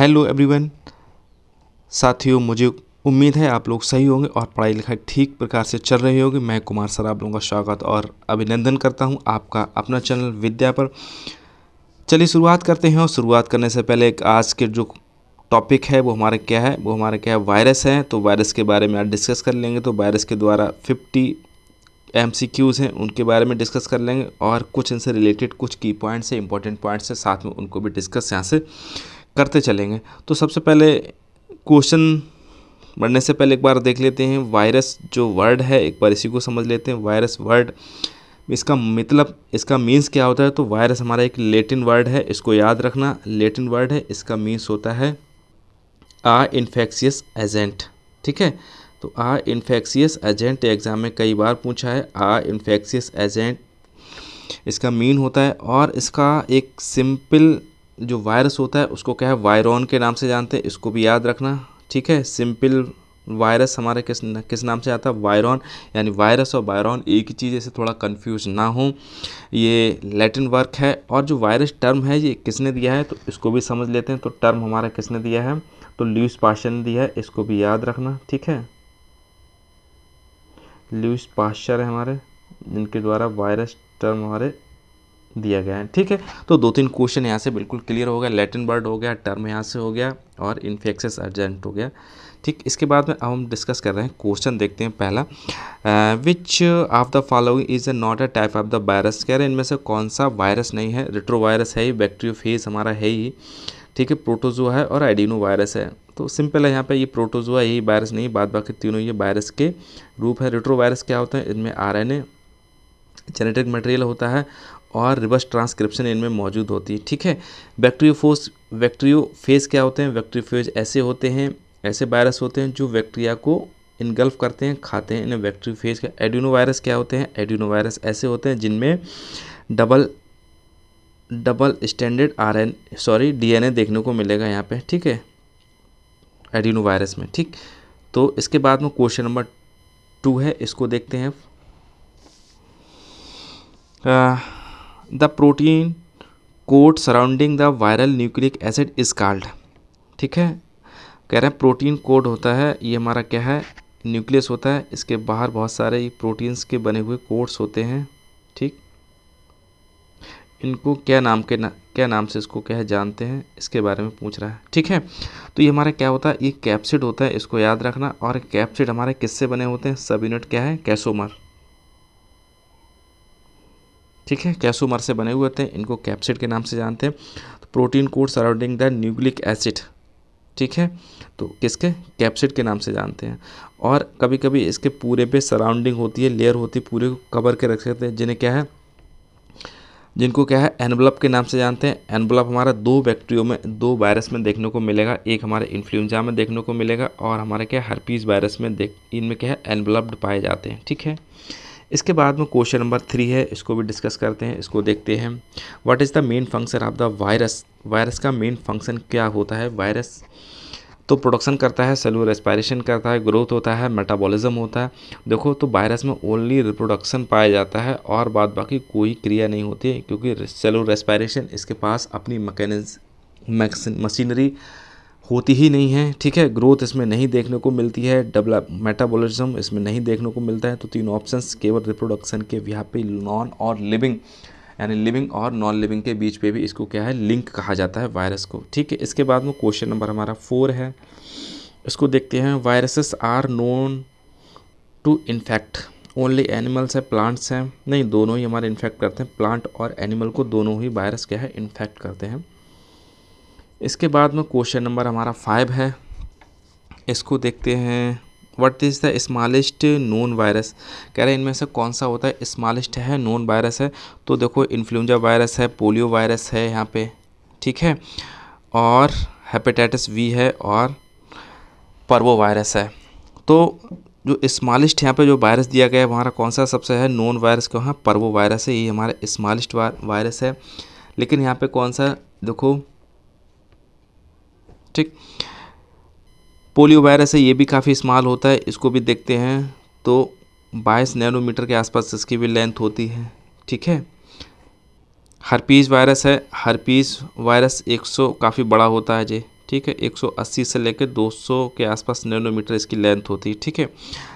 hello everyone साथियों मुझे उम्मीद है आप लोग सही होंगे और पढ़ाई लिखाई ठीक प्रकार से चल रही होगी मैं कुमार सर आप लोगों का स्वागत और अभिनंदन करता हूं आपका अपना चैनल विद्या पर चलिए शुरुआत करते हैं और शुरुआत करने से पहले एक आज के जो टॉपिक है वो हमारा क्या है वो हमारा क्या है वायरस है तो वायरस के बारे में आज डिस्कस कर लेंगे तो वायरस के द्वारा फिफ्टी एम सी क्यूज़ हैं उनके बारे में डिस्कस कर लेंगे और कुछ इनसे रिलेटेड कुछ की पॉइंट्स हैं इंपॉर्टेंट पॉइंट्स हैं साथ में उनको भी डिस्कस यहाँ से करते चलेंगे तो सबसे पहले क्वेश्चन बढ़ने से पहले एक बार देख लेते हैं वायरस जो वर्ड है एक बार इसी को समझ लेते हैं वायरस वर्ड इसका मतलब इसका मीन्स क्या होता है तो वायरस हमारा एक लेटिन वर्ड है इसको याद रखना लेटिन वर्ड है इसका मीन्स होता है आ इन्फेक्शियस एजेंट ठीक है तो आ इन्फेक्शियस एजेंट एग्ज़ाम में कई बार पूछा है आ इन्फेक्शियस एजेंट इसका मीन होता है और इसका एक सिंपल जो वायरस होता है उसको क्या है वायरॉन के नाम से जानते हैं इसको भी याद रखना ठीक है सिंपल वायरस हमारे किस न, किस नाम से आता है वायरॉन यानी वायरस और वायरॉन एक ही चीज़ ऐसे थोड़ा कंफ्यूज ना हो ये लैटिन वर्क है और जो वायरस टर्म है ये किसने दिया है तो इसको भी समझ लेते हैं तो टर्म हमारा किसने दिया है तो ल्यूस पाश्चर ने दिया है इसको भी याद रखना ठीक है ल्यूस पाश्चर है हमारे जिनके द्वारा वायरस टर्म हमारे दिया गया है ठीक है तो दो तीन क्वेश्चन यहाँ से बिल्कुल क्लियर हो गया लेटिन वर्ड हो गया टर्म यहाँ से हो गया और इन्फेक्शस अर्जेंट हो गया ठीक इसके बाद में अब हम डिस्कस कर रहे हैं क्वेश्चन देखते हैं पहला which of the following is a not a type of the virus कह रहे हैं इनमें से कौन सा वायरस नहीं है रिट्रो वायरस है ही बैक्टीरियोफेज हमारा है ही ठीक है प्रोटोजोआ है और आइडिनो वायरस है तो सिंपल है यहाँ पे ये प्रोटोजोआ यही वायरस नहीं बाद बाकी तीनों ये वायरस के रूप है रिट्रो वायरस क्या होते हैं इनमें R N A genetic material होता है और रिवर्स ट्रांसक्रिप्शन इनमें मौजूद होती है ठीक है बैक्टीरियोफोस फेज क्या होते हैं फेज ऐसे होते हैं ऐसे वायरस होते हैं जो बैक्टीरिया को इनगल्फ करते हैं खाते हैं इन्हें बैक्टीरियोफेज का एड्यूनो वायरस क्या होते हैं एड्यूनो वायरस ऐसे होते हैं जिनमें double double standard R sorry A देखने को मिलेगा यहाँ पर ठीक है एड्यूनो वायरस में ठीक तो इसके बाद में क्वेश्चन नंबर टू है इसको देखते हैं uh, the protein coat surrounding the viral nucleic acid is called ठीक है कह रहे हैं प्रोटीन कोड होता है ये हमारा क्या है न्यूक्लियस होता है इसके बाहर बहुत सारे प्रोटीन्स के बने हुए कोड्स होते हैं ठीक इनको क्या नाम के ना क्या नाम से इसको क्या है जानते हैं इसके बारे में पूछ रहा है ठीक है तो ये हमारा क्या होता है ये कैप्सिड होता है इसको याद रखना और कैप्सिड हमारे किससे बने होते हैं सब यूनिट क्या है कैसोमर ठीक है कैसोमर से बने हुए होते हैं इनको कैप्सिड के नाम से जानते हैं तो protein code surrounding the nucleic acid ठीक है तो किसके कैप्सिड के नाम से जानते हैं और कभी कभी इसके पूरे पे सराउंडिंग होती है लेयर होती है पूरे को कवर के रख सकते हैं जिन्हें क्या है जिनको क्या है एनवलप के नाम से जानते हैं एनवलप हमारा दो बैक्टीरियो में दो वायरस में देखने को मिलेगा एक हमारे इन्फ्लुएंजा में देखने को मिलेगा और हमारे क्या हर्पीज़ वायरस में देख इनमें क्या है एनवलप्ड पाए जाते हैं ठीक है इसके बाद में क्वेश्चन नंबर थ्री है इसको भी डिस्कस करते हैं इसको देखते हैं what is the main function of the virus virus का मेन फंक्शन क्या होता है वायरस तो प्रोडक्शन करता है सेलुलर रेस्पायरेशन करता है ग्रोथ होता है मेटाबॉलिज्म होता है देखो तो वायरस में ओनली रिप्रोडक्शन पाया जाता है और बाद बाकी कोई क्रिया नहीं होती क्योंकि सेलुलर रेस्पायरेशन इसके पास अपनी मकैनिज मशीनरी होती ही नहीं है ठीक है ग्रोथ इसमें नहीं देखने को मिलती है डेवलप मेटाबॉलिज्म इसमें नहीं देखने को मिलता है तो तीनों ऑप्शंस केवल रिप्रोडक्शन के व्यापी नॉन और लिविंग यानी लिविंग और नॉन लिविंग के बीच पे भी इसको क्या है लिंक कहा जाता है वायरस को ठीक है इसके बाद में क्वेश्चन नंबर हमारा फोर है इसको देखते हैं viruses are known to infect only animals है प्लांट्स हैं नहीं दोनों ही हमारे इन्फेक्ट करते हैं प्लांट और एनिमल को दोनों ही वायरस क्या है इन्फेक्ट करते हैं इसके बाद में क्वेश्चन नंबर हमारा फाइव है इसको देखते हैं what is the smallest known virus कह रहे हैं इनमें से कौन सा होता है स्मॉलेस्ट है नोन वायरस है तो देखो इन्फ्लुंजा वायरस है पोलियो वायरस है यहाँ पे ठीक है और हेपेटाइटिस वी है और परवो वायरस है तो जो स्मॉलेस्ट यहाँ पे जो वायरस दिया गया है हमारा कौन सा सबसे है नॉन वायरस क्यों है परवो वायरस है ये हमारा स्मॉलेस्ट वायरस है लेकिन यहाँ पर कौन सा देखो ठीक पोलियो वायरस है ये भी काफ़ी स्मॉल होता है इसको भी देखते हैं तो 22 नैनोमीटर के आसपास इसकी भी लेंथ होती है ठीक है हरपीज वायरस है हरपीज वायरस 100 काफ़ी बड़ा होता है जी ठीक है 180 से लेकर 200 के आसपास नैनोमीटर इसकी लेंथ होती है ठीक है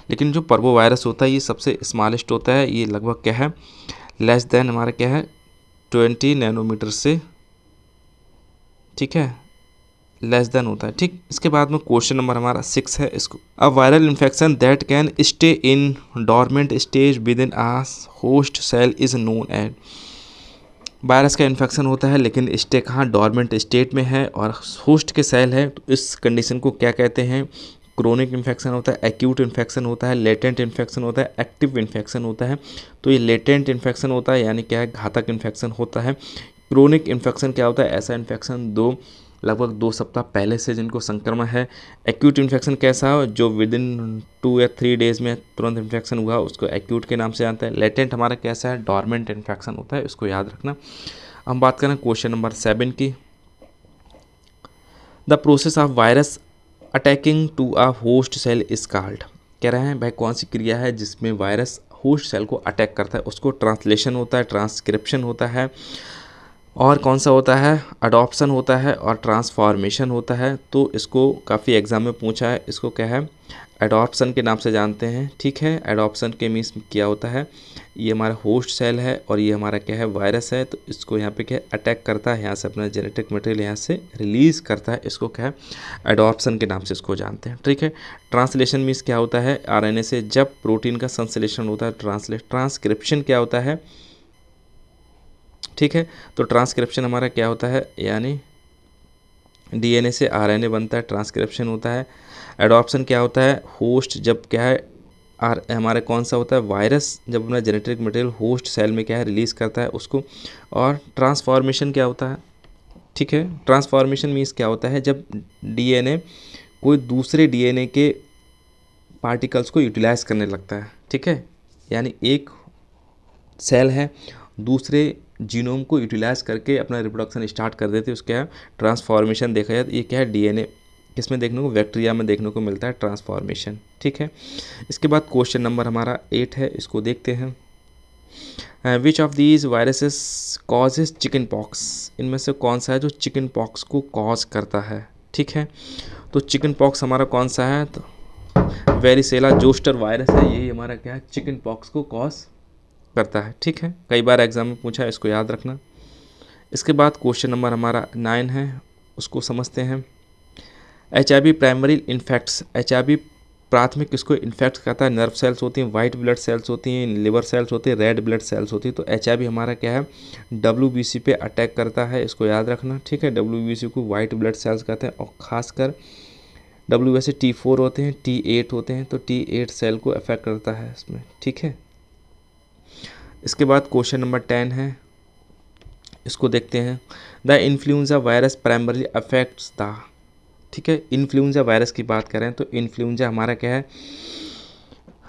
लेकिन जो पर्वो वायरस होता है ये सबसे स्मॉलेस्ट होता है ये लगभग क्या है लेस देन हमारा क्या है ट्वेंटी नैनोमीटर से ठीक है लेस देन होता है ठीक इसके बाद में क्वेश्चन नंबर हमारा सिक्स है इसको अब viral infection that can stay in dormant stage within a host cell is known at virus का इन्फेक्शन होता है लेकिन स्टे कहाँ डॉर्मेंट स्टेट में है और होस्ट के सेल है तो इस कंडीशन को क्या कहते हैं क्रोनिक इन्फेक्शन होता है एक्यूट इन्फेक्शन होता है लेटेंट इन्फेक्शन होता है एक्टिव इन्फेक्शन होता है तो ये लेटेंट इन्फेक्शन होता है यानी क्या है घातक इन्फेक्शन होता है क्रोनिक इन्फेक्शन क्या होता है ऐसा इन्फेक्शन दो लगभग दो सप्ताह पहले से जिनको संक्रमण है एक्यूट इन्फेक्शन कैसा हो जो विद इन टू या थ्री डेज में तुरंत इन्फेक्शन हुआ उसको एक्यूट के नाम से जानते हैं लेटेंट हमारा कैसा है डॉर्मेंट इन्फेक्शन होता है इसको याद रखना हम बात करें क्वेश्चन नंबर सेवन की the process of virus attacking to a host cell is called कह रहे हैं भाई कौन सी क्रिया है जिसमें वायरस होस्ट सेल को अटैक करता है उसको ट्रांसलेशन होता है ट्रांसक्रिप्शन होता है और कौन सा होता है अडॉप्सन होता है और ट्रांसफॉर्मेशन होता है तो इसको काफ़ी एग्ज़ाम में पूछा है इसको क्या है एडॉप्सन के नाम से जानते हैं ठीक है एडॉप्सन के मीन्स क्या होता है ये हमारा होस्ट सेल है और ये हमारा क्या है वायरस है तो इसको यहाँ पे क्या है अटैक करता है यहाँ से अपना जेनेटिक मटेरियल यहाँ से रिलीज़ करता है इसको क्या है एडॉप्सन के नाम से इसको जानते हैं ठीक है ट्रांसलेशन मीन्स क्या होता है आर से जब प्रोटीन का संश्लेषण होता है ट्रांसलेट ट्रांसक्रिप्शन क्या होता है ठीक है तो ट्रांसक्रिप्शन हमारा क्या होता है यानी डीएनए से आरएनए बनता है ट्रांसक्रिप्शन होता है एडॉप्शन क्या होता है होस्ट जब क्या है आर हमारा कौन सा होता है वायरस जब अपना जेनेटिक मटेरियल होस्ट सेल में क्या है रिलीज़ करता है उसको और ट्रांसफॉर्मेशन क्या होता है ठीक है ट्रांसफॉर्मेशन मीन्स क्या होता है जब डीएनए कोई दूसरे डीएनए के पार्टिकल्स को यूटिलाइज करने लगता है ठीक है यानी एक सेल है दूसरे जीनोम को यूटिलाइज़ करके अपना रिप्रोडक्शन स्टार्ट कर देते हैं उसका ट्रांसफॉर्मेशन देखा जाए तो ये क्या है डीएनए किसमें देखने को बैक्टीरिया में देखने को मिलता है ट्रांसफॉर्मेशन ठीक है इसके बाद क्वेश्चन नंबर हमारा एट है इसको देखते हैं which of these viruses causes chicken pox इनमें से कौन सा है जो चिकन पॉक्स को कॉज करता है ठीक है तो चिकन पॉक्स हमारा कौन सा है तो वेरीसेला जोस्टर वायरस है यही हमारा क्या है चिकन पॉक्स को कॉज करता है ठीक है कई बार एग्ज़ाम में पूछा है इसको याद रखना इसके बाद क्वेश्चन नंबर हमारा नाइन है उसको समझते हैं एच प्राइमरी इन्फेक्ट्स एच प्राथमिक किसको इन्फेक्ट करता है नर्व सेल्स होती हैं वाइट ब्लड सेल्स होती हैं लिवर सेल्स होती हैं रेड ब्लड सेल्स होती हैं तो एच हमारा क्या है डब्ल्यू पे अटैक करता है इसको याद रखना ठीक है डब्ल्यू को वाइट ब्लड सेल्स कहते हैं और ख़ासकर डब्ल्यू टी फोर होते हैं टी एट होते हैं तो टी एट सेल को अफेक्ट करता है इसमें ठीक है इसके बाद क्वेश्चन नंबर टेन है इसको देखते हैं the influenza virus primarily affects the ठीक है इन्फ्लुएंजा वायरस की बात करें तो इन्फ्लुएंजा हमारा क्या है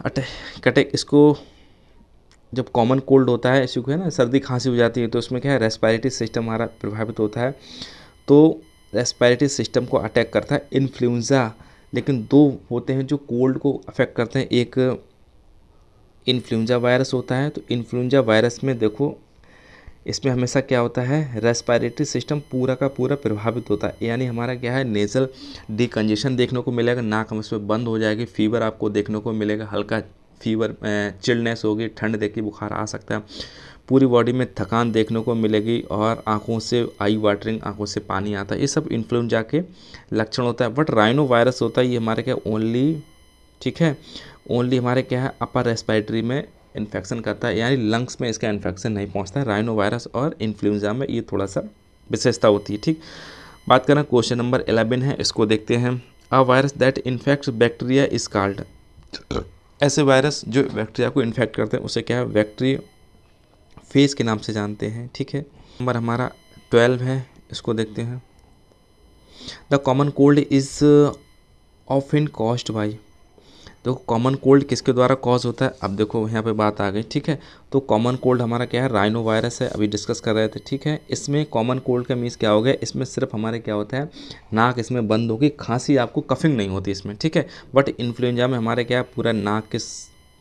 अटे कटे इसको जब कॉमन कोल्ड होता है इसी को है ना सर्दी खांसी हो जाती है तो उसमें क्या है रेस्पायरेटरी सिस्टम हमारा प्रभावित होता है तो रेस्पायरेटरी सिस्टम को अटैक करता है इन्फ्लुएंजा लेकिन दो होते हैं जो कोल्ड को अफेक्ट करते हैं एक इन्फ्लुंजा वायरस होता है तो इन्फ्लुंजा वायरस में देखो इसमें हमेशा क्या होता है रेस्पायरेटरी सिस्टम पूरा का पूरा प्रभावित होता है यानी हमारा क्या है नेजल डिकंजेशन देखने को मिलेगा नाक हम इसमें बंद हो जाएगी फीवर आपको देखने को मिलेगा हल्का फीवर चिल्डनेस होगी ठंड देखिए बुखार आ सकता है पूरी बॉडी में थकान देखने को मिलेगी और आंखों से आई वाटरिंग आंखों से पानी आता है ये सब इन्फ्लुंजा के लक्षण होता है बट राइनो वायरस होता है ये हमारे क्या ओनली ठीक है ओनली हमारे क्या है अपर रेस्पिरेटरी में इन्फेक्शन करता है यानी लंग्स में इसका इन्फेक्शन नहीं पहुंचता है राइनो वायरस और इन्फ्लुएंजा में ये थोड़ा सा विशेषता होती है ठीक बात करें क्वेश्चन नंबर एलेवन है इसको देखते हैं a virus that infect bacteria is called ऐसे वायरस जो बैक्टीरिया को इन्फेक्ट करते हैं उसे क्या है बैक्टीरिया फेस के नाम से जानते हैं ठीक है नंबर हमारा ट्वेल्व है इसको देखते हैं the common cold is often caused by देखो कॉमन कोल्ड किसके द्वारा कॉज होता है अब देखो यहाँ पे बात आ गई ठीक है तो कॉमन कोल्ड हमारा क्या है राइनो वायरस है अभी डिस्कस कर रहे थे ठीक है इसमें कॉमन कोल्ड का मीन्स क्या हो गया इसमें सिर्फ हमारे क्या होता है नाक इसमें बंद होगी खांसी आपको कफिंग नहीं होती इसमें ठीक है बट इन्फ्लुएंजा में हमारे क्या है पूरा नाक के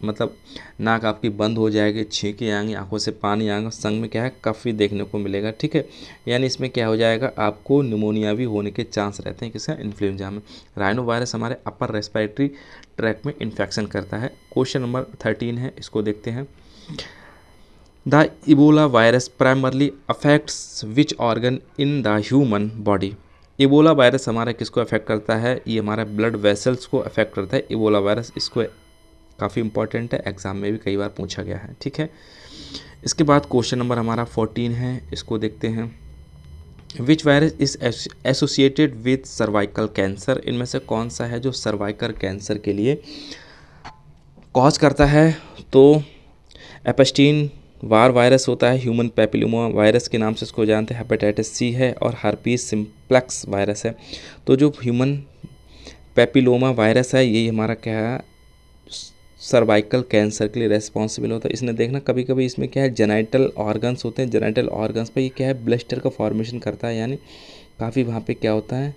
मतलब नाक आपकी बंद हो जाएगी छींके आएंगी आंखों से पानी आएगा संग में क्या है कफी देखने को मिलेगा ठीक है यानी इसमें क्या हो जाएगा आपको निमोनिया भी होने के चांस रहते हैं किसका इन्फ्लुएंजा में राइनो वायरस हमारे अपर रेस्पिरेटरी ट्रैक में इन्फेक्शन करता है क्वेश्चन नंबर थर्टीन है इसको देखते हैं the Ebola virus primarily affects which organ in the human body Ebola virus हमारा किसको अफेक्ट करता है ये हमारे ब्लड वेसल्स को अफेक्ट करता है इबोला वायरस इसको काफ़ी इंपॉर्टेंट है एग्ज़ाम में भी कई बार पूछा गया है ठीक है इसके बाद क्वेश्चन नंबर हमारा फोर्टीन है इसको देखते हैं which virus is associated with cervical cancer इनमें से कौन सा है जो सर्वाइकल कैंसर के लिए कॉज करता है तो एपस्टीन वार वायरस होता है ह्यूमन पेपिलोमा वायरस के नाम से इसको जानते हैं हेपेटाइटिस सी है और हर्पीस सिम्प्लेक्स वायरस है तो जो ह्यूमन पेपिलोमा वायरस है यही हमारा क्या है सर्वाइकल कैंसर के लिए रेस्पॉन्सिबल होता है इसने देखना कभी कभी इसमें क्या है जेनाइटल ऑर्गन्स होते हैं जेनाइटल ऑर्गन्स पर ये क्या है ब्लस्टर का फॉर्मेशन करता है यानी काफ़ी वहाँ पे क्या होता है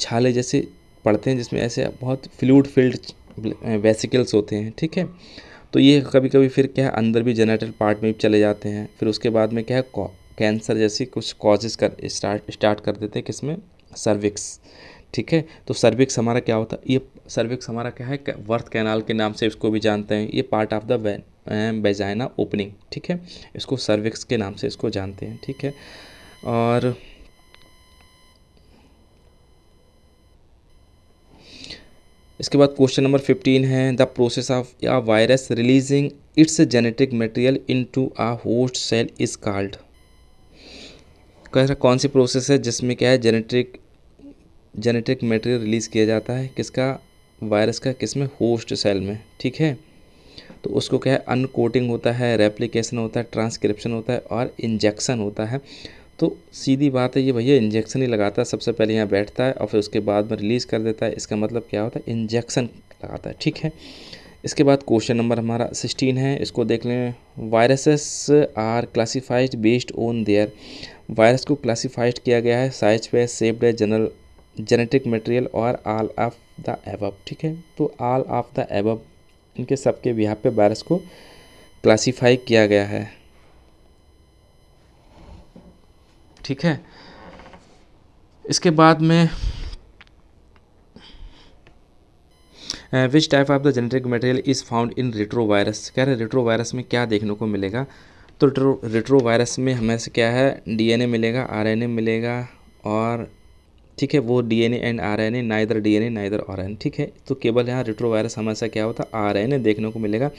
छाले जैसे पड़ते हैं जिसमें ऐसे बहुत फ्लूड फिल्ड वेसिकल्स होते हैं ठीक है तो ये कभी कभी फिर क्या है अंदर भी जेनाइटल पार्ट में भी चले जाते हैं फिर उसके बाद में क्या है कैंसर जैसी कुछ कॉजेज़ कर स्टार्ट स्टार्ट कर देते हैं किसमें सर्विक्स ठीक है तो सर्विक्स हमारा क्या होता है ये सर्विक्स हमारा क्या है वर्थ कैनाल के नाम से इसको भी जानते हैं ये part of the vagina opening ठीक है इसको सर्विक्स के नाम से इसको जानते हैं ठीक है और इसके बाद क्वेश्चन नंबर फिफ्टीन है द प्रोसेस ऑफ या virus releasing its genetic material into a host cell is called कैसा कौन सी प्रोसेस है जिसमें क्या है जेनेटिक जेनेटिक मटेरियल रिलीज़ किया जाता है किसका वायरस का किस में होस्ट सेल में ठीक है तो उसको क्या है अनकोटिंग होता है रेप्लिकेशन होता है ट्रांसक्रिप्शन होता है और इंजेक्शन होता है तो सीधी बात है ये भैया इंजेक्शन ही लगाता है सबसे पहले यहाँ बैठता है और फिर उसके बाद में रिलीज़ कर देता है इसका मतलब क्या होता है इंजेक्शन लगाता है ठीक है इसके बाद क्वेश्चन नंबर हमारा सिक्सटीन है इसको देख लें viruses are classified based on their virus को क्लासीफाइड किया गया है साइज पे सेफ्ड है जनरल जेनेटिक मटेरियल और आल ऑफ द एबब ठीक है तो आल ऑफ द एबब इनके सबके यहाँ पे वायरस को क्लासीफाई किया गया है ठीक है इसके बाद में which type of the genetic material is found in retro virus कह रहे रेट्रो वायरस में क्या देखने को मिलेगा तो रेट्रो वायरस में हमें से क्या है डीएनए मिलेगा आरएनए मिलेगा और ठीक है वो डीएनए एंड आरएनए ना इधर डीएनए ना इधर आरएनए ठीक है तो केवल यहाँ रिट्रोवायरस हमेशा क्या होता है आरएनए देखने को मिलेगा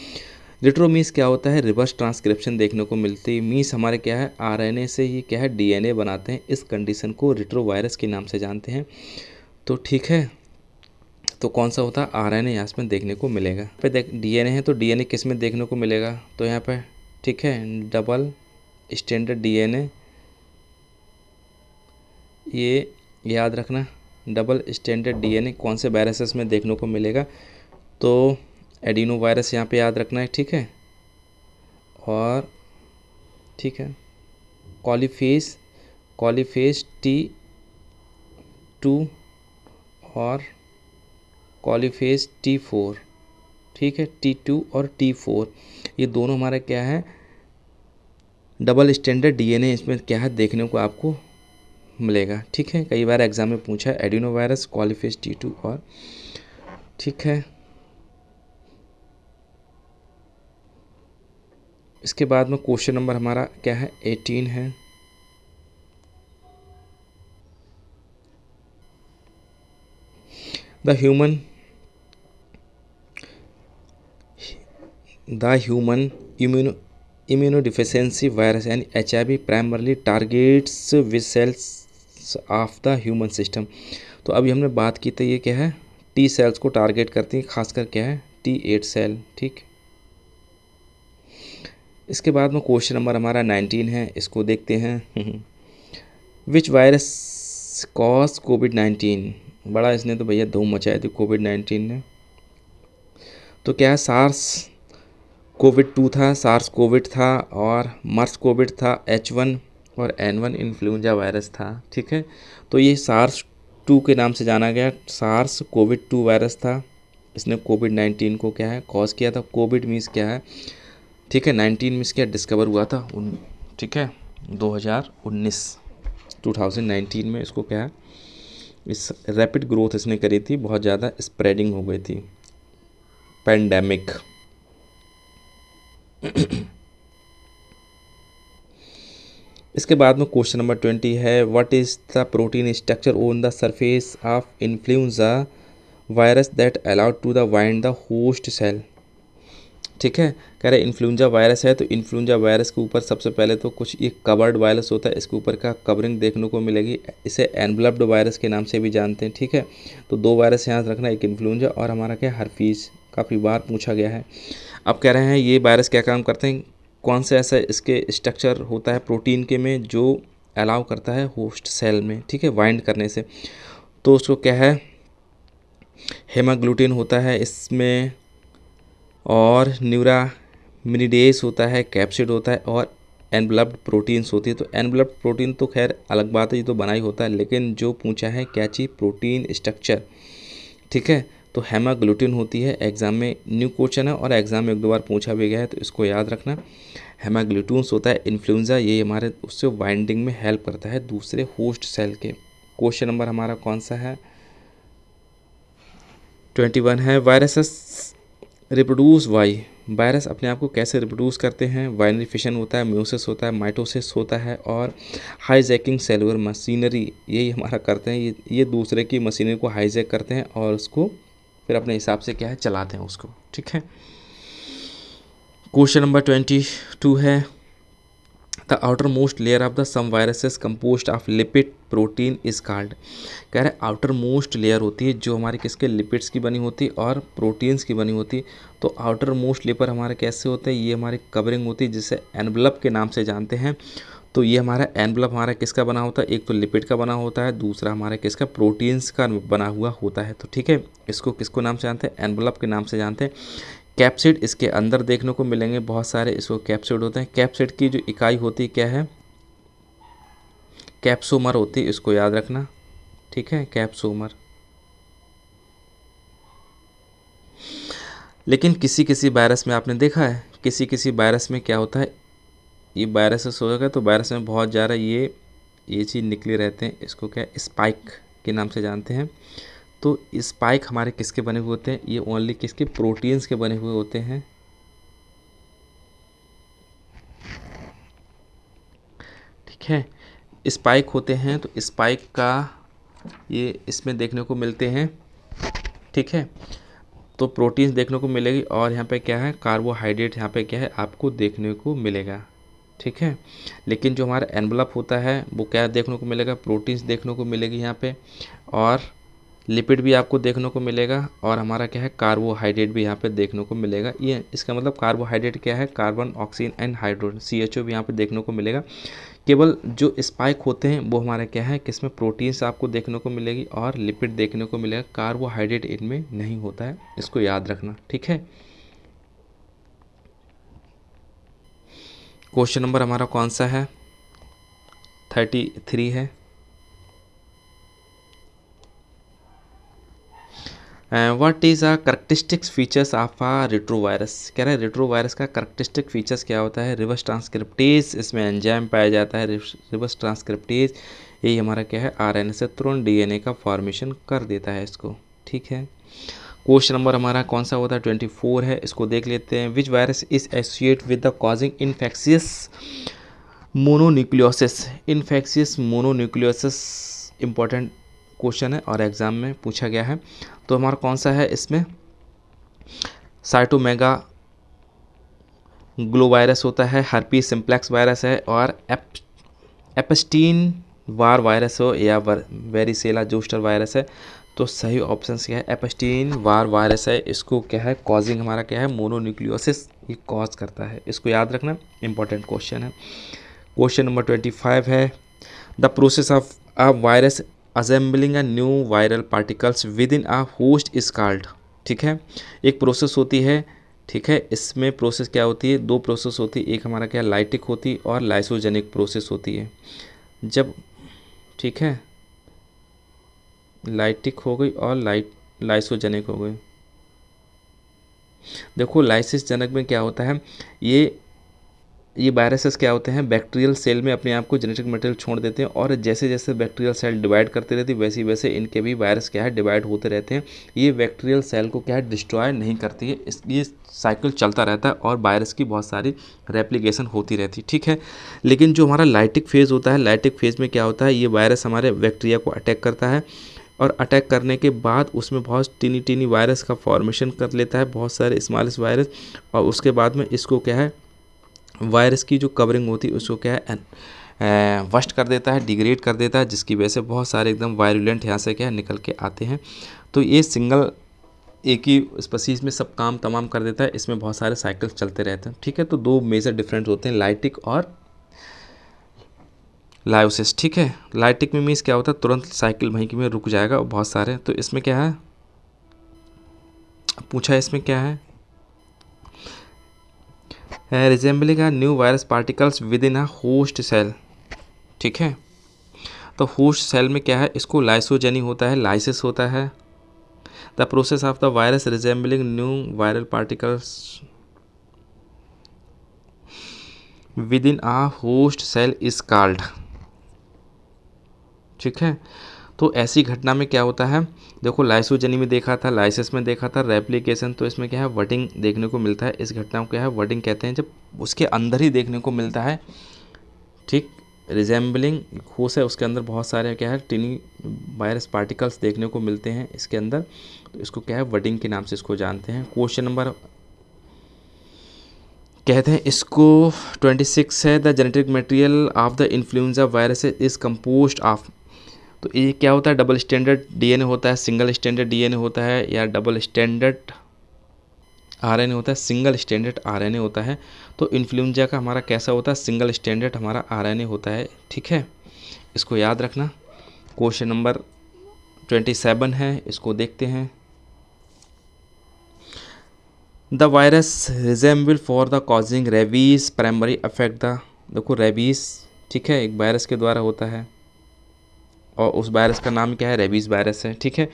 रिट्रो मीस क्या होता है रिवर्स ट्रांसक्रिप्शन देखने को मिलती है मीस हमारे क्या है आरएनए से ही क्या है डीएनए बनाते हैं इस कंडीशन को रिट्रोवायरस के नाम से जानते हैं तो ठीक है तो कौन सा होता है आर एन यहाँ में देखने को मिलेगा पे देख डीएनए है तो डीएनए किस में देखने को मिलेगा तो यहाँ पर ठीक है डबल स्टैंडर्ड डी ये याद रखना डबल स्टैंडर्ड डीएनए कौन से वायरसेस में देखने को मिलेगा तो एडिनो वायरस यहाँ पे याद रखना है ठीक है और ठीक है कॉलीफेस कॉलीफेस टी टू और कॉलीफेस टी फोर ठीक है टी टू और टी फोर ये दोनों हमारा क्या है डबल स्टैंडर्ड डीएनए इसमें क्या है देखने को आपको मिलेगा ठीक है कई बार एग्जाम में पूछा है adenovirus coliphage T two और ठीक है इसके बाद में क्वेश्चन नंबर हमारा क्या है एटीन है the human the human immuno immunodeficiency virus यानी H I V primarily targets vessels of the human system तो अभी हमने बात की तो ये क्या है टी सेल्स को टारगेट करती हैं खासकर क्या है टी एट सेल ठीक इसके बाद में क्वेश्चन नंबर हमारा नाइनटीन है इसको देखते हैं which virus cause COVID nineteen बड़ा इसने तो भैया धूम मचाई थी कोविड नाइन्टीन ने तो क्या है सार्स कोविड टू था सार्स कोविड था और मर्स कोविड था एच वन और एन वन इन्फ्लुंजा वायरस था ठीक है तो ये सार्स टू के नाम से जाना गया सार्स कोविड टू वायरस था इसने कोविड नाइन्टीन को क्या है कॉज किया था कोविड मीन्स क्या है ठीक है नाइन्टीन मीन्स क्या डिस्कवर हुआ था उन ठीक है 2019 2019 में इसको क्या है इस रैपिड ग्रोथ इसने करी थी बहुत ज़्यादा स्प्रेडिंग हो गई थी पेंडेमिक इसके बाद में क्वेश्चन नंबर ट्वेंटी है what is the protein structure on the surface of influenza virus that allowed to the bind the host cell ठीक है कह रहे इन्फ्लुएंजा वायरस है तो इन्फ्लुएंजा वायरस के ऊपर सबसे पहले तो कुछ ये कवर्ड वायरस होता है इसके ऊपर का कवरिंग देखने को मिलेगी इसे एनवलब्ड वायरस के नाम से भी जानते हैं ठीक है तो दो वायरस यहाँ रखना एक इन्फ्लुएंजा और हमारा क्या हरफीज काफ़ी बार पूछा गया है अब कह रहे हैं ये वायरस क्या काम करते हैं कौन सा ऐसा इसके स्ट्रक्चर होता है प्रोटीन के में जो अलाउ करता है होस्ट सेल में ठीक है वाइंड करने से तो उसको क्या है हेमाग्लूटिन होता है इसमें और न्यूरा मिनिडेस होता है कैप्सिड होता है और एनब्लब्ड प्रोटीन्स होती है तो एनब्लब्ड प्रोटीन तो खैर अलग बात है ये तो बना ही होता है लेकिन जो पूछा है क्या चीज़ प्रोटीन स्ट्रक्चर ठीक है तो हेमाग्लूटिन होती है एग्ज़ाम में न्यू क्वेश्चन है और एग्ज़ाम में एक दो बार पूछा भी गया है तो इसको याद रखना हेमाग्लूटून्स होता है इन्फ्लुंजा ये हमारे उससे वाइंडिंग में हेल्प करता है दूसरे होस्ट सेल के क्वेश्चन नंबर हमारा कौन सा है ट्वेंटी वन है वायरसेस रिप्रोड्यूस वाई वायरस अपने आप को कैसे रिप्रोड्यूस करते हैं फिशन होता है म्यूसिस होता है माइटोसिस होता है और हाईजैकिंग सेलुलर मशीनरी यही हमारा करते हैं ये ये दूसरे की मशीनरी को हाईजैक करते हैं और उसको फिर अपने हिसाब से क्या है चलाते हैं उसको ठीक है क्वेश्चन नंबर ट्वेंटी टू है the outermost layer of the some viruses composed of lipid protein is called कह रहे आउटर मोस्ट लेयर होती है जो हमारे किसके लिपिड्स की बनी होती है और प्रोटीन्स की बनी होती है तो आउटर मोस्ट लेपर हमारे कैसे होते हैं ये हमारी कवरिंग होती है जिसे एनवलप के नाम से जानते हैं तो ये हमारा एनवलप हमारा किसका बना होता है एक तो लिपिड का बना होता है दूसरा हमारा किसका प्रोटीन्स का बना हुआ होता है तो ठीक है इसको किसको नाम से जानते हैं एनवलप के नाम से जानते हैं कैप्सिड इसके अंदर देखने को मिलेंगे बहुत सारे इसको कैप्सिड होते हैं कैप्सिड की जो इकाई होती क्या है कैप्सोमर होती है इसको याद रखना ठीक है कैप्सोमर लेकिन किसी किसी वायरस में आपने देखा है किसी किसी वायरस में क्या होता है ये बायरस से होगा तो वायरस में बहुत ज़्यादा ये ये चीज़ निकले रहते हैं इसको क्या स्पाइक के नाम से जानते हैं तो स्पाइक हमारे किसके बने हुए होते हैं ये ओनली किसके प्रोटीन्स के बने हुए होते हैं ठीक है स्पाइक होते हैं तो स्पाइक का ये इसमें देखने को मिलते हैं ठीक है तो प्रोटीन्स देखने को मिलेगी और यहाँ पे क्या है कार्बोहाइड्रेट यहाँ पे क्या है आपको देखने को मिलेगा ठीक है लेकिन जो हमारा एनवलप होता है वो क्या देखने को मिलेगा प्रोटीन्स देखने को मिलेगी यहाँ पे और लिपिड भी आपको देखने को मिलेगा और हमारा क्या है कार्बोहाइड्रेट भी यहाँ पे देखने को मिलेगा ये इसका मतलब कार्बोहाइड्रेट क्या है carbon oxygen and hydrogen C H O भी यहाँ पे देखने को मिलेगा केवल जो स्पाइक होते हैं वो हमारा क्या है किसमें प्रोटीन्स आपको देखने को मिलेगी और लिपिड देखने को मिलेगा कार्बोहाइड्रेट इनमें नहीं होता है इसको याद रखना ठीक है क्वेश्चन नंबर हमारा कौन सा है थर्टी थ्री है what is a characteristics features of a retrovirus कह रहे हैं रिट्रो वायरस का करक्टिस्टिक फीचर्स क्या होता है रिवर्स ट्रांसक्रिप्टीज इसमें एंजाइम पाया जाता है रिवर्स ट्रांसक्रिप्टीज यही हमारा क्या है आर एन ए से तुरंत डी एन ए का फॉर्मेशन कर देता है इसको ठीक है क्वेश्चन नंबर हमारा कौन सा होता है ट्वेंटी फोर है इसको देख लेते हैं which virus is associate with the causing infectious mononucleosis infectious mononucleosis important question है और एग्ज़ाम में पूछा गया है तो हमारा कौन सा है इसमें साइटोमेगा ग्लो वायरस होता है हर्पी सिम्प्लेक्स वायरस है और एप एपस्टीन वार वायरस हो या वर, वेरिसेला जोस्टर वायरस है तो सही ऑप्शन क्या है एपस्टीन वार वायरस है इसको क्या है कॉजिंग हमारा क्या है मोनोन्यूक्लियोसिस ये कॉज करता है इसको याद रखना इंपॉर्टेंट क्वेश्चन है क्वेश्चन नंबर ट्वेंटी फाइव है the process of a virus assembling a new viral particles within a host is called ठीक है एक प्रोसेस होती है ठीक है इसमें प्रोसेस क्या होती है दो प्रोसेस होती है एक हमारा क्या लाइटिक होती है और लाइसोजेनिक प्रोसेस होती है जब ठीक है लाइटिक हो गई और लाइट लाइसोजेनिक हो गई देखो लाइसिस जनक में क्या होता है ये ये वायरसेस क्या होते हैं बैक्टीरियल सेल में अपने आप को जेनेटिक मटेरियल छोड़ देते हैं और जैसे जैसे बैक्टीरियल सेल डिवाइड करते रहते हैं वैसे वैसे इनके भी वायरस क्या है डिवाइड होते रहते हैं ये बैक्टीरियल सेल को क्या है डिस्ट्रॉय नहीं करती है इस ये साइकिल चलता रहता है और वायरस की बहुत सारी रेप्लीकेशन होती रहती है ठीक है लेकिन जो हमारा लाइटिक फेज़ होता है लाइटिक फेज़ में क्या होता है ये वायरस हमारे बैक्टीरिया को अटैक करता है और अटैक करने के बाद उसमें बहुत टीनी टीनी वायरस का फॉर्मेशन कर लेता है बहुत सारे स्मॉलेस्ट वायरस और उसके बाद में इसको क्या है वायरस की जो कवरिंग होती है उसको क्या है वस्ट कर देता है डिग्रेड कर देता है जिसकी वजह से बहुत सारे एकदम वायरुलेंट यहाँ से क्या है निकल के आते हैं तो ये सिंगल एक ही स्पसीज में सब काम तमाम कर देता है इसमें बहुत सारे साइकिल्स चलते रहते हैं ठीक है तो दो मेजर डिफरेंस होते हैं लाइटिक और लाइवसेस ठीक है लाइटिक में मीन्स क्या होता है तुरंत साइकिल वहीं के में रुक जाएगा और बहुत सारे तो इसमें क्या है पूछा इसमें क्या है reassembling are new virus particles within a host cell ठीक है तो होस्ट सेल में क्या है इसको लाइसोजेनी होता है लाइसिस होता है the process of the virus reassembling new viral particles within a host cell is called ठीक है तो ऐसी घटना में क्या होता है देखो लाइसोजनी में देखा था लाइसेंस में देखा था रेप्लीकेशन तो इसमें क्या है वटिंग देखने को मिलता है इस घटना को क्या है वटिंग कहते हैं जब उसके अंदर ही देखने को मिलता है ठीक रिजेंबलिंग खोस है उसके अंदर बहुत सारे क्या है टिनी वायरस पार्टिकल्स देखने को मिलते हैं इसके अंदर तो इसको क्या है वटिंग के नाम से इसको जानते हैं क्वेश्चन नंबर कहते हैं इसको 26 है the genetic material of the influenza virus is composed of तो ये क्या होता है डबल स्टैंडर्ड डीएनए होता है सिंगल स्टैंडर्ड डीएनए होता है या डबल स्टैंडर्ड आरएनए होता है सिंगल स्टैंडर्ड आरएनए होता है तो इन्फ्लुएंजा का हमारा कैसा होता है सिंगल स्टैंडर्ड हमारा आरएनए होता है ठीक है इसको याद रखना क्वेश्चन नंबर ट्वेंटी सेवन है इसको देखते हैं the virus responsible for the causing rabies primary affect the देखो रेबीज ठीक है एक वायरस के द्वारा होता है और उस वायरस का नाम क्या है रेबीज़ वायरस है ठीक है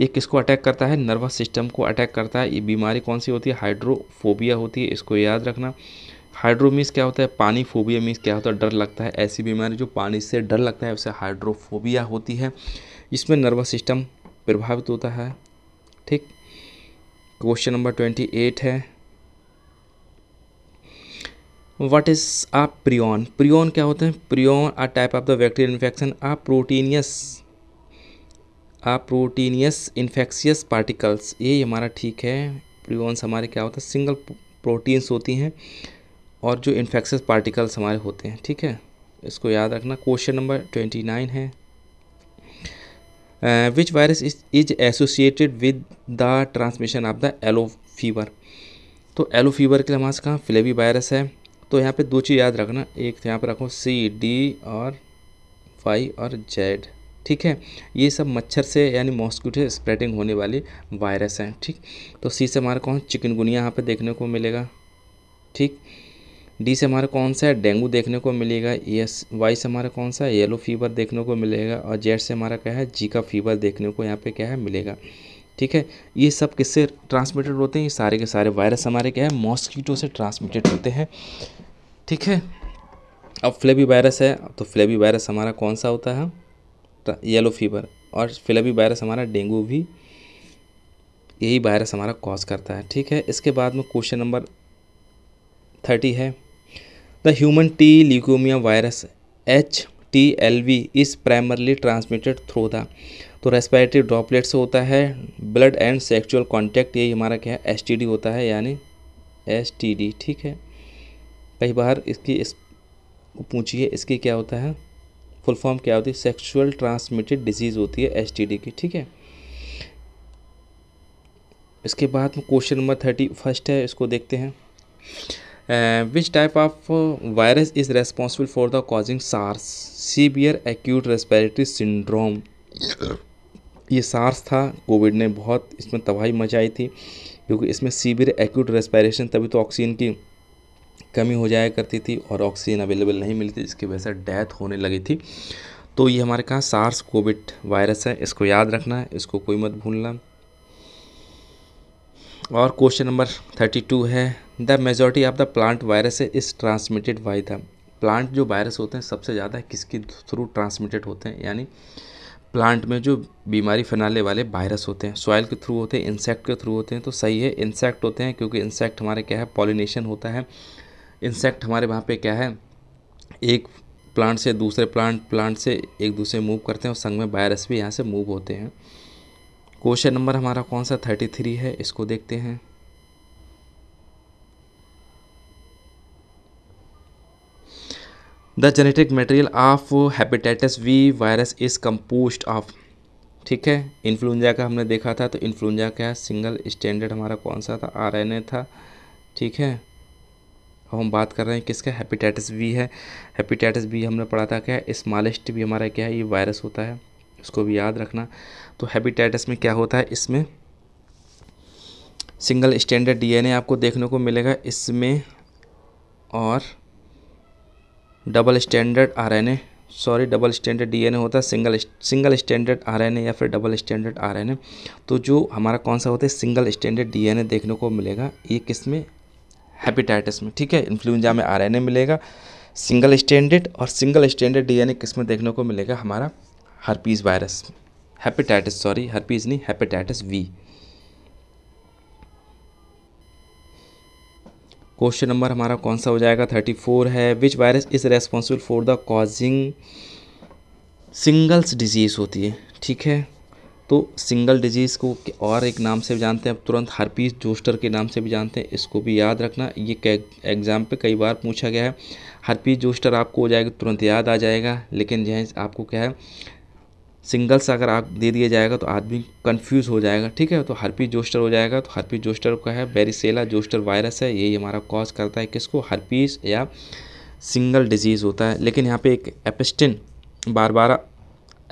ये किसको अटैक करता है नर्वस सिस्टम को अटैक करता है ये बीमारी कौन सी होती है हाइड्रोफोबिया होती है इसको याद रखना हाइड्रो क्या होता है पानी फोबिया मीस क्या होता है डर लगता है ऐसी बीमारी जो पानी से डर लगता है उसे हाइड्रोफोबिया होती है इसमें नर्वस सिस्टम प्रभावित होता है ठीक क्वेश्चन नंबर ट्वेंटी एट है what is a prion prion क्या होते हैं prion a type of the bacterial infection a proteinaceous a proteinaceous infectious particles ये हमारा ठीक है प्रियॉन्स हमारे क्या होता है सिंगल प्रोटीन्स होती हैं और जो इन्फेक्शियस पार्टिकल्स हमारे होते हैं ठीक है इसको याद रखना क्वेश्चन नंबर ट्वेंटी नाइन है which virus is associated with the transmission of the yellow fever तो एलो फीवर के लिए हमारे कहाँ फ्लेवी वायरस है तो यहाँ पे दो चीज़ याद रखना एक तो यहाँ पर रखो सी डी और वाई और जेड ठीक है ये सब मच्छर से यानी मॉस्किटो स्प्रेडिंग होने वाली वायरस हैं ठीक तो सी से हमारा कौन चिकनगुनिया यहाँ पे देखने को मिलेगा ठीक डी से हमारा कौन सा है डेंगू देखने को मिलेगा एस वाई से हमारा कौन सा है येलो फीवर देखने को मिलेगा और जेड से हमारा क्या है जी का फीवर देखने को यहाँ पे क्या है मिलेगा ठीक है ये सब किससे ट्रांसमिटेड होते हैं ये सारे के सारे वायरस हमारे क्या है मॉस्कीटो से ट्रांसमिटेड होते हैं ठीक है अब फ्लेबी वायरस है तो फ्लेबी वायरस हमारा कौन सा होता है येलो फीवर और फ्लेबी वायरस हमारा डेंगू भी यही वायरस हमारा कॉज करता है ठीक है इसके बाद में क्वेश्चन नंबर थर्टी है the human T leukemia virus H T L V is primarily transmitted through the तो रेस्पिरेटरी ड्रॉपलेट से होता है ब्लड एंड सेक्चुअल कॉन्टैक्ट यही हमारा क्या है एस होता है यानी एस ठीक है कई बार इसकी इस पूछिए इसकी क्या होता है फुल फॉर्म क्या होती है सेक्सुअल ट्रांसमिटेड डिजीज़ होती है एच की ठीक है इसके बाद क्वेश्चन नंबर थर्टी फर्स्ट है इसको देखते हैं which type of virus is responsible for the causing SARS severe acute respiratory syndrome ये सार्स था कोविड ने बहुत इसमें तबाही मचाई थी क्योंकि इसमें सीवियर एक्यूट रेस्पिरेशन तभी तो ऑक्सीजन की कमी हो जाया करती थी और ऑक्सीजन अवेलेबल नहीं मिलती जिसकी वजह से डेथ होने लगी थी तो ये हमारे कहाँ सार्स कोविड वायरस है इसको याद रखना है इसको कोई मत भूलना और क्वेश्चन नंबर थर्टी टू है the majority of the plant virus is transmitted by the plant जो वायरस होते हैं सबसे ज़्यादा किसके थ्रू ट्रांसमिटेड होते हैं यानी प्लांट में जो बीमारी फैलाने वाले वायरस होते हैं सॉइल के थ्रू होते हैं इंसेक्ट के थ्रू होते हैं तो सही है इंसेक्ट होते हैं क्योंकि इंसेक्ट हमारे क्या है पॉलिनेशन होता है इंसेक्ट हमारे वहाँ पे क्या है एक प्लांट से दूसरे प्लांट प्लांट से एक दूसरे मूव करते हैं और संग में वायरस भी यहाँ से मूव होते हैं क्वेश्चन नंबर हमारा कौन सा थर्टी थ्री है इसको देखते हैं the genetic material of hepatitis B virus is composed of ठीक है इन्फ्लुंजा का हमने देखा था तो इन्फ्लुंजा क्या सिंगल स्टैंडर्ड हमारा कौन सा था आरएनए था ठीक है अब हम बात कर रहे हैं किसका हेपेटाइटिस बी है हेपेटाइटिस बी हमने पढ़ा था क्या स्मॉलेस्ट भी हमारा क्या है ये वायरस होता है इसको भी याद रखना तो हेपेटाइटिस में क्या होता है इसमें सिंगल स्टैंडर्ड डीएनए आपको देखने को मिलेगा इसमें और double stranded RNA sorry double stranded DNA होता है सिंगल सिंगल स्टैंडर्ड आरएनए या फिर डबल स्टैंडर्ड आरएनए तो जो हमारा कौन सा होता है सिंगल स्टैंडर्ड डीएनए देखने को मिलेगा ये किस में हैपिटाइटिस में ठीक है इन्फ्लुएंजा में आर मिलेगा सिंगल स्टैंडर्ड और सिंगल स्टैंडर्ड डी किस में देखने को मिलेगा हमारा herpes virus hepatitis sorry herpes नहीं हैपेटाइटिस वी क्वेश्चन नंबर हमारा कौन सा हो जाएगा थर्टी फोर है which virus is responsible for the causing shingles disease होती है ठीक है तो सिंगल डिजीज़ को और एक नाम से भी जानते हैं अब तुरंत हरपीस जोस्टर के नाम से भी जानते हैं इसको भी याद रखना ये एग्ज़ाम पे कई बार पूछा गया है हरपीस जोस्टर आपको हो जाएगा तुरंत याद आ जाएगा लेकिन जो आपको क्या है सिंगल सा अगर आप दे दिया जाएगा तो आदमी कंफ्यूज हो जाएगा ठीक है तो हरपी जोस्टर हो जाएगा तो हरपी जोस्टर का है बेरिसेला जोस्टर वायरस है यही हमारा कॉज करता है किसको हरपीस या सिंगल डिजीज़ होता है लेकिन यहाँ पे एक एपिस्टिन बार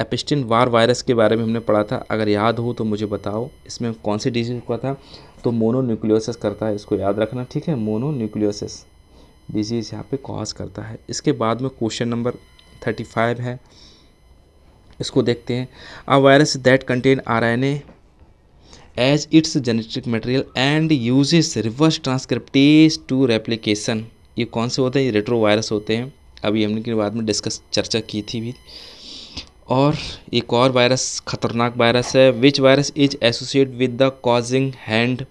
एपिस्टिन वार वायरस के बारे में हमने पढ़ा था अगर याद हो तो मुझे बताओ इसमें कौन सी डिजीज हुआ था तो मोनोन्यूक्लियोसिस करता है इसको याद रखना ठीक है मोनोन्यूक्लियोसिस डिजीज़ यहाँ पे कॉज करता है इसके बाद में क्वेश्चन नंबर थर्टी फाइव है इसको देखते हैं a virus that contain R N as its genetic material and uses reverse transcriptase to replication ये कौन से होते हैं ये रेट्रो वायरस होते हैं अभी हमने के बाद में डिस्कस चर्चा की थी भी और एक और वायरस खतरनाक वायरस है which virus is associate with the causing hand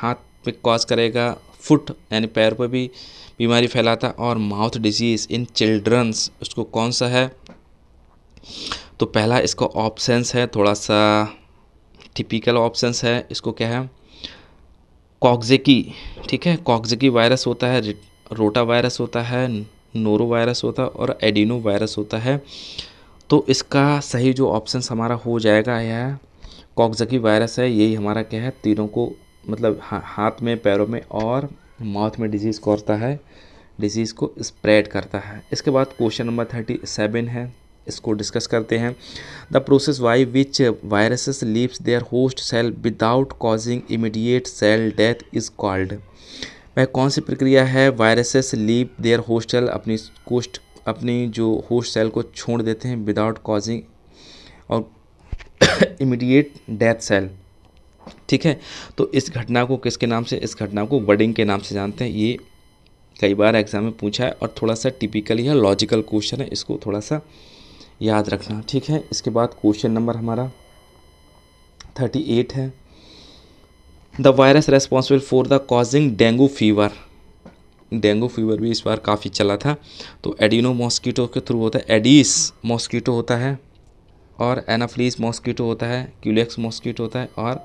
हाथ पे कॉज करेगा फुट यानी पैर पर भी बीमारी फैलाता और माउथ डिजीज़ इन चिल्ड्रंस उसको कौन सा है तो पहला इसका ऑप्शंस है थोड़ा सा टिपिकल ऑप्शंस है इसको क्या है कॉक्जेकी ठीक है कॉक्जेकी वायरस होता है रोटा वायरस होता है नोरो वायरस होता है और एडिनो वायरस होता है तो इसका सही जो ऑप्शंस हमारा हो जाएगा यह कॉक्जकी वायरस है यही हमारा क्या है तीनों को मतलब हा, हाथ में पैरों में और माउथ में डिजीज़ करता है डिजीज़ को स्प्रेड करता है इसके बाद क्वेश्चन नंबर थर्टी सेवन है इसको डिस्कस करते हैं the process by which viruses leaves their host cell without causing immediate cell death is called वह कौन सी प्रक्रिया है viruses leave their host cell अपनी कोस्ट अपनी जो होस्ट सेल को छोड़ देते हैं विदाउट कॉजिंग और इमीडिएट डेथ सेल ठीक है तो इस घटना को किसके नाम से इस घटना को वर्डिंग के नाम से जानते हैं ये कई बार एग्जाम में पूछा है और थोड़ा सा टिपिकल या लॉजिकल क्वेश्चन है इसको थोड़ा सा याद रखना ठीक है इसके बाद क्वेश्चन नंबर हमारा थर्टी एट है the virus responsible for the causing dengue fever dengue fever भी इस बार काफ़ी चला था तो एडिनो मॉस्कीटो के थ्रू होता है एडिस मॉस्कीटो होता है और एनाफ्लीज मॉस्कीटो होता है क्यूलेक्स मॉस्कीटो होता है और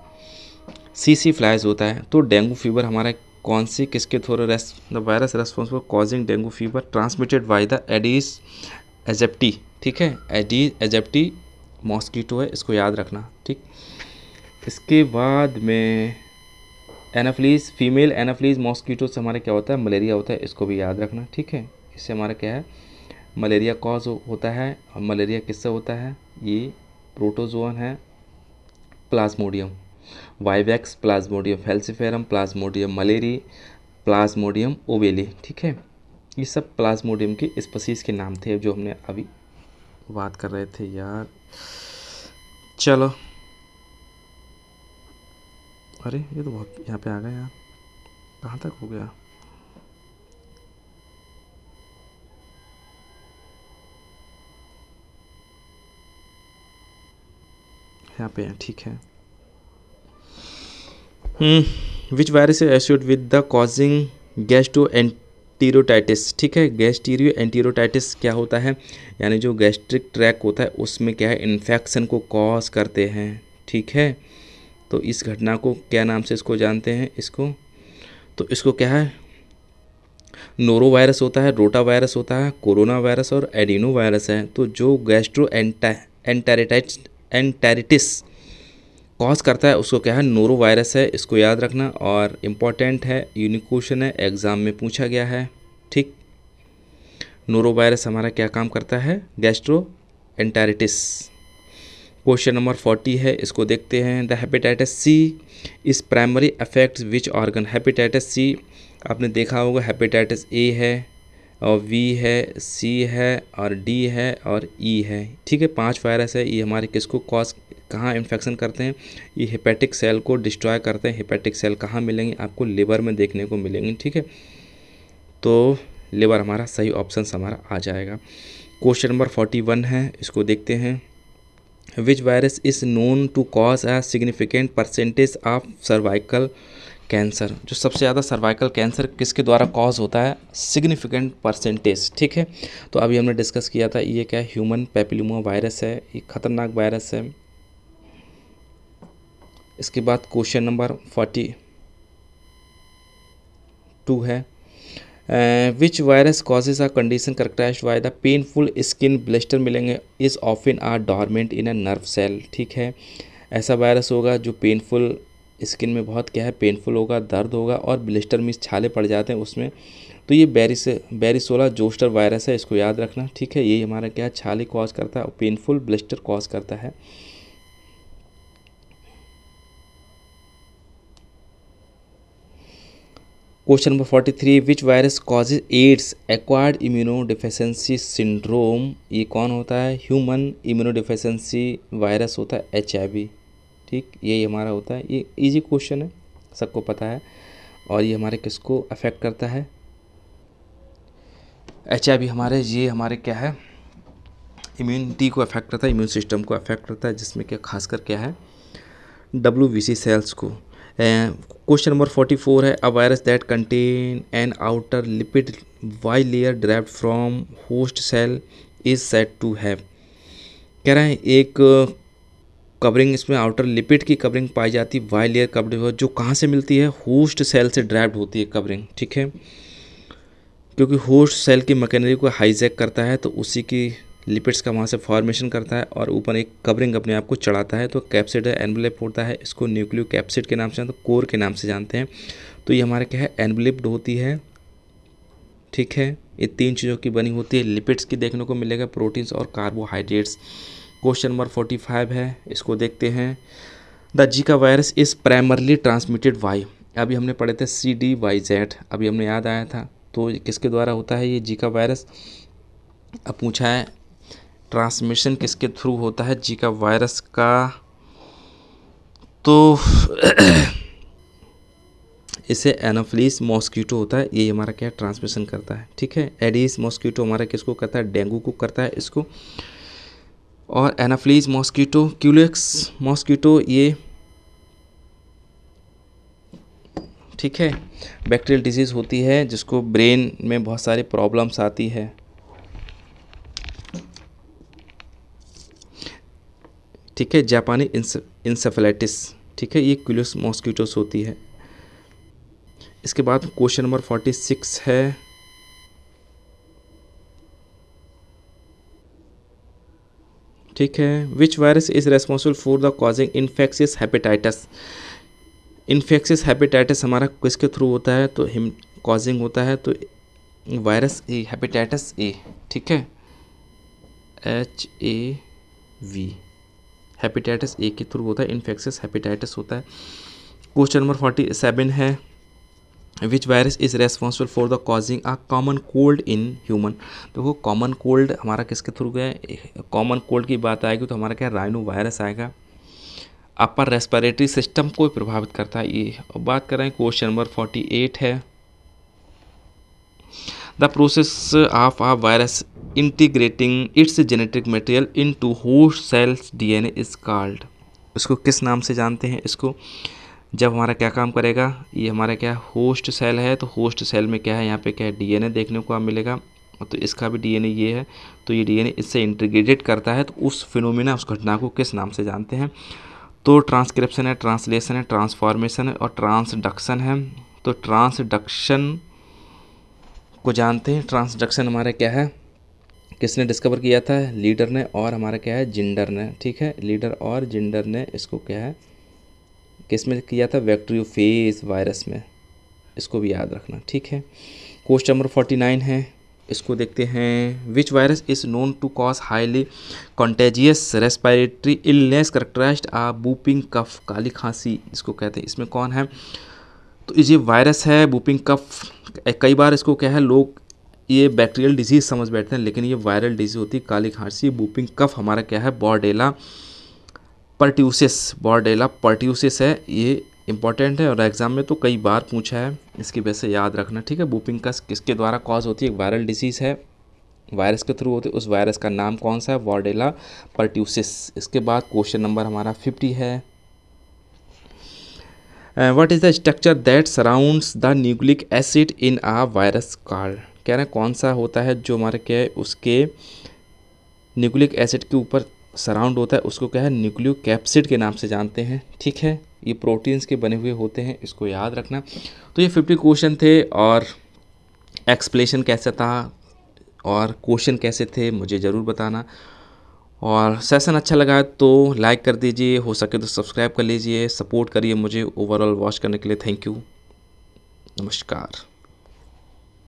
सी सी फ्लाइज होता है तो डेंगू फीवर हमारा कौन सी किसके through is the virus response causing dengue fever transmitted by the Aedes aegypti ठीक है एडी एजेप्टी मॉस्कीटो है इसको याद रखना ठीक इसके बाद में एनाफ्लीज फीमेल एनाफ्लीज मॉस्कीटो से हमारा क्या होता है मलेरिया होता है इसको भी याद रखना ठीक है इससे हमारा क्या है मलेरिया कॉज होता है और मलेरिया किससे होता है ये प्रोटोजोन है Plasmodium vivax Plasmodium falciparum Plasmodium malariae Plasmodium ovale ठीक है ये सब प्लाज्मोडियम के स्पसीज के नाम थे जो हमने अभी बात कर रहे थे यार चलो अरे ये तो बहुत यहाँ पे आ गया यार कहाँ तक हो गया यहाँ पे ठीक है which virus is associated with the causing gastroenteritis ठीक है गैस्टीरियो एंटीरोटाइटिस क्या होता है यानी जो गैस्ट्रिक ट्रैक होता है उसमें क्या है इन्फेक्शन को कॉज करते हैं ठीक है तो इस घटना को क्या नाम से इसको जानते हैं इसको तो इसको क्या है नोरो वायरस होता है रोटा वायरस होता है कोरोना वायरस और एडिनो वायरस है तो जो गैस्ट्रो एंटेरिटाइट एंटेरिटिस कॉज करता है उसको क्या है नोरो वायरस है इसको याद रखना और इम्पॉर्टेंट है यूनिक क्वेश्चन है एग्ज़ाम में पूछा गया है ठीक नोरो वायरस हमारा क्या काम करता है gastroenteritis question number forty है इसको देखते हैं the hepatitis C is primary affect which organ hepatitis C आपने देखा होगा हेपेटाइटिस ए है और वी है सी है और डी है और ई e है ठीक है पांच वायरस है ये हमारे किसको कॉज कहाँ इन्फेक्शन करते हैं ये हेपेटिक सेल को डिस्ट्रॉय करते हैं हेपेटिक सेल कहाँ मिलेंगे आपको लिवर में देखने को मिलेंगे ठीक है तो लिवर हमारा सही ऑप्शन हमारा आ जाएगा क्वेश्चन नंबर फोर्टी वन है इसको देखते हैं which virus is known to cause a significant percentage of cervical cancer जो सबसे ज़्यादा सर्वाइकल कैंसर किसके द्वारा कॉज होता है सिग्निफिकेंट परसेंटेज ठीक है तो अभी हमने डिस्कस किया था ये क्या ह्यूमन पेपिलोमा वायरस है ये खतरनाक वायरस है इसके बाद क्वेश्चन नंबर फोर्टी टू है which virus causes are condition characterize by the painful skin blister मिलेंगे is often are dormant in a nerve cell ठीक है ऐसा वायरस होगा जो पेनफुल स्किन में बहुत क्या है पेनफुल होगा दर्द होगा और ब्लिस्टर में छाले पड़ जाते हैं उसमें तो ये बैरिस बैरिसोला जोस्टर वायरस है इसको याद रखना ठीक है ये हमारा क्या है छाले कॉज करता है और पेनफुल ब्लिस्टर कॉज करता है question number forty three which virus causes AIDS acquired immunodeficiency syndrome ये कौन होता है ह्यूमन इम्यूनो डिफिशेंसी वायरस होता है एच ठीक यही हमारा होता है ये इजी क्वेश्चन है सबको पता है और ये हमारे किसको अफेक्ट करता है एच हमारे ये हमारे क्या है इम्यूनिटी को अफेक्ट करता है इम्यून सिस्टम को अफेक्ट करता है जिसमें क्या खासकर क्या है डब्ल्यू सेल्स को क्वेश्चन नंबर फोर्टी फोर है a virus that contain an outer lipid bilayer derived from host cell is said to have कह रहे हैं एक कवरिंग uh, इसमें आउटर लिपिड की कवरिंग पाई जाती है वाई लेयर कवरिंग जो कहाँ से मिलती है होस्ट सेल से ड्राइव्ड होती है कवरिंग ठीक है क्योंकि होस्ट सेल की मकैनरी को हाईजैक करता है तो उसी की लिपिड्स का वहाँ से फॉर्मेशन करता है और ऊपर एक कवरिंग अपने आप को चढ़ाता है तो कैप्सिड है एनवलिप होता है इसको न्यूक्लियो कैप्सिड के नाम से जानते हैं तो कोर के नाम से जानते हैं तो ये हमारे क्या है एनवलिप्ड होती है ठीक है ये तीन चीज़ों की बनी होती है लिपिड्स की देखने को मिलेगा प्रोटीन्स और carbohydrates question number forty five है इसको देखते हैं the Zika virus is primarily transmitted by अभी हमने पढ़े थे सी डी वाई जेड अभी हमने याद आया था तो किसके द्वारा होता है ये जी का वायरस अब पूछा है ट्रांसमिशन किसके थ्रू होता है जीका वायरस का तो इसे एनोफिलीस मॉस्कीटो होता है ये हमारा क्या ट्रांसमिशन करता है ठीक है एडिस मॉस्कीटो हमारा किसको करता है डेंगू को करता है इसको और एनाफ्लीज मॉस्कीटो क्यूलेक्स मॉस्कीटो ये ठीक है बैक्टीरियल डिजीज़ होती है जिसको ब्रेन में बहुत सारी प्रॉब्लम्स आती है ठीक है जापानी इंसेफेलाइटिस ठीक है ये क्लूस मॉस्किटोस होती है इसके बाद क्वेश्चन नंबर फोर्टी सिक्स है ठीक है which virus is responsible for the causing infectious hepatitis infectious hepatitis हमारा किसके थ्रू होता है तो हिम कॉजिंग होता है तो वायरस ए हेपेटाइटिस ए ठीक है H A V hepatitis A के थ्रू होता है इन्फेक्शस हेपेटाइटिस होता है क्वेश्चन नंबर फोर्टी सेवन है which virus is responsible for the causing a common cold in human देखो कॉमन कोल्ड हमारा किसके थ्रू गया कॉमन कोल्ड की बात आएगी तो हमारा क्या राइनो वायरस आएगा अपर रेस्पिरेटरी सिस्टम को प्रभावित करता है ये अब बात करें क्वेश्चन नंबर फोर्टी एट है the process of a virus integrating its genetic material into host cells an as called इसको किस नाम से जानते हैं इसको जब हमारा क्या काम करेगा ये हमारा क्या होस्ट सेल है तो होस्ट सेल में क्या है यहाँ पे क्या है डीएनए देखने को आप मिलेगा तो इसका भी डीएनए ये है तो ये डीएनए इससे इंटीग्रेटेड करता है तो उस फिनोमिना उस घटना को किस नाम से जानते हैं तो ट्रांसक्रिप्शन है ट्रांसलेशन है ट्रांसफॉर्मेशन है और ट्रांसडक्शन है तो ट्रांसडक्शन को जानते हैं ट्रांसडक्शन हमारा क्या है किसने डिस्कवर किया था लीडर ने और हमारा क्या है जिंडर ने ठीक है लीडर और जिंडर ने इसको क्या है किस में किया था वैक्ट्रियोफेज वायरस में इसको भी याद रखना ठीक है क्वेश्चन नंबर फोर्टी नाइन है इसको देखते हैं which virus is known to cause highly contagious respiratory illness characterize a whooping cough काली खांसी इसको कहते हैं इसमें कौन है तो ये वायरस है बूपिंग कफ कई बार इसको क्या है लोग ये बैक्टीरियल डिजीज़ समझ बैठते हैं लेकिन ये वायरल डिजीज़ होती है काली खांसी बूपिंग कफ हमारा क्या है बॉर्डेला पर्ट्यूसिस बॉर्डेला पर्ट्यूसिस है ये इंपॉर्टेंट है और एग्ज़ाम में तो कई बार पूछा है इसकी वजह से याद रखना ठीक है बूपिंग कस किसके द्वारा कॉज होती है वायरल डिजीज़ है वायरस के थ्रू होते उस वायरस का नाम कौन सा है वॉर्डेला पर्ट्यूसिस इसके बाद क्वेश्चन नंबर हमारा फिफ्टी है what is the structure that surrounds the nucleic acid in a virus called कह रहे हैं कौन सा होता है जो हमारे क्या है उसके न्यूक्लिक एसिड के ऊपर सराउंड होता है उसको क्या है न्यूक्लियो कैप्सिड के नाम से जानते हैं ठीक है ये प्रोटीन्स के बने हुए होते हैं इसको याद रखना तो ये फिफ्टी क्वेश्चन थे और एक्सप्लेशन कैसा था और क्वेश्चन कैसे थे मुझे ज़रूर बताना और सेशन अच्छा लगा तो लाइक कर दीजिए हो सके तो सब्सक्राइब कर लीजिए सपोर्ट करिए मुझे ओवरऑल वॉच करने के लिए थैंक यू नमस्कार